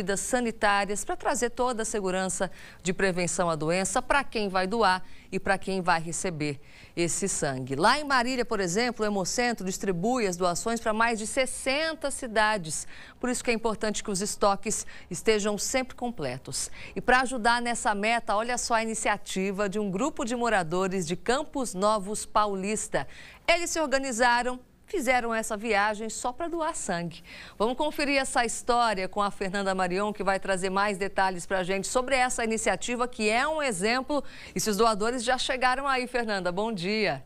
medidas sanitárias para trazer toda a segurança de prevenção à doença para quem vai doar e para quem vai receber esse sangue. Lá em Marília, por exemplo, o Hemocentro distribui as doações para mais de 60 cidades. Por isso que é importante que os estoques estejam sempre completos. E para ajudar nessa meta, olha só a iniciativa de um grupo de moradores de Campos Novos Paulista. Eles se organizaram fizeram essa viagem só para doar sangue. Vamos conferir essa história com a Fernanda Marion, que vai trazer mais detalhes para a gente sobre essa iniciativa, que é um exemplo. E se os doadores já chegaram aí, Fernanda, bom dia.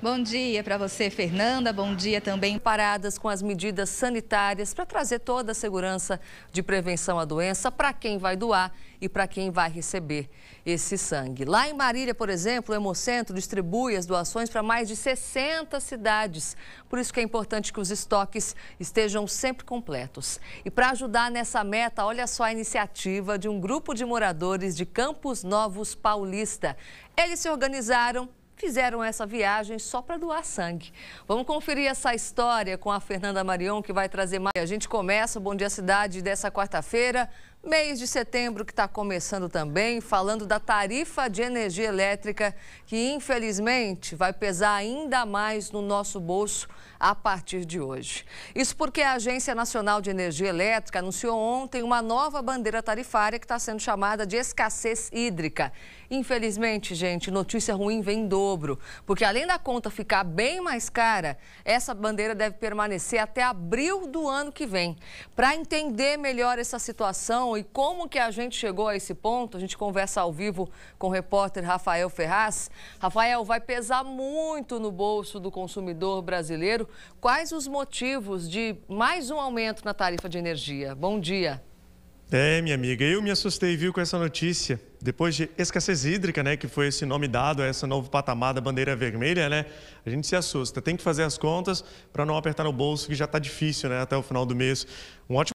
Bom dia para você, Fernanda. Bom dia também. Paradas com as medidas sanitárias para trazer toda a segurança de prevenção à doença para quem vai doar e para quem vai receber esse sangue. Lá em Marília, por exemplo, o Hemocentro distribui as doações para mais de 60 cidades. Por isso que é importante que os estoques estejam sempre completos. E para ajudar nessa meta, olha só a iniciativa de um grupo de moradores de Campos Novos Paulista. Eles se organizaram fizeram essa viagem só para doar sangue. Vamos conferir essa história com a Fernanda Marion, que vai trazer mais. A gente começa o Bom Dia Cidade dessa quarta-feira Mês de setembro que está começando também, falando da tarifa de energia elétrica, que infelizmente vai pesar ainda mais no nosso bolso a partir de hoje. Isso porque a Agência Nacional de Energia Elétrica anunciou ontem uma nova bandeira tarifária que está sendo chamada de escassez hídrica. Infelizmente, gente, notícia ruim vem em dobro, porque além da conta ficar bem mais cara, essa bandeira deve permanecer até abril do ano que vem. Para entender melhor essa situação, situação e como que a gente chegou a esse ponto. A gente conversa ao vivo com o repórter Rafael Ferraz. Rafael, vai pesar muito no bolso do consumidor brasileiro. Quais os motivos de mais um aumento na tarifa de energia? Bom dia. É, minha amiga, eu me assustei, viu, com essa notícia. Depois de escassez hídrica, né, que foi esse nome dado a esse novo patamar da bandeira vermelha, né, a gente se assusta. Tem que fazer as contas para não apertar no bolso, que já está difícil, né, até o final do mês. Um ótimo